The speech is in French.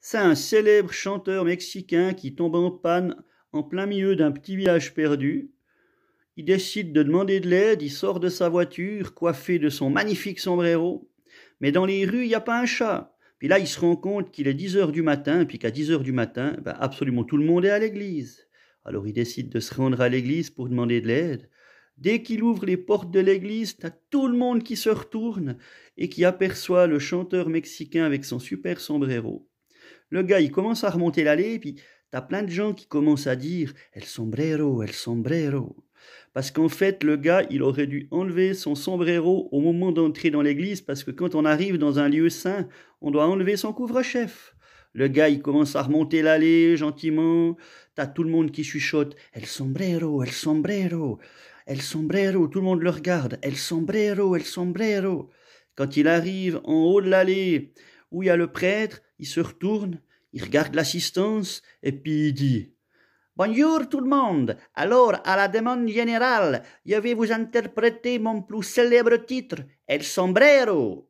C'est un célèbre chanteur mexicain qui tombe en panne en plein milieu d'un petit village perdu. Il décide de demander de l'aide, il sort de sa voiture, coiffé de son magnifique sombrero. Mais dans les rues, il n'y a pas un chat. Puis là, il se rend compte qu'il est 10 heures du matin, puis qu'à 10 heures du matin, ben, absolument tout le monde est à l'église. Alors il décide de se rendre à l'église pour demander de l'aide. Dès qu'il ouvre les portes de l'église, t'as tout le monde qui se retourne et qui aperçoit le chanteur mexicain avec son super sombrero. Le gars, il commence à remonter l'allée, et puis t'as plein de gens qui commencent à dire El sombrero, El sombrero. Parce qu'en fait, le gars, il aurait dû enlever son sombrero au moment d'entrer dans l'église, parce que quand on arrive dans un lieu saint, on doit enlever son couvre-chef. Le gars, il commence à remonter l'allée gentiment. T'as tout le monde qui chuchote El sombrero, El sombrero, El sombrero. Tout le monde le regarde El sombrero, El sombrero. Quand il arrive en haut de l'allée où il y a le prêtre, il se retourne il regarde l'assistance et puis il dit Bonjour tout le monde. Alors, à la demande générale, je vais vous interpréter mon plus célèbre titre, El Sombrero.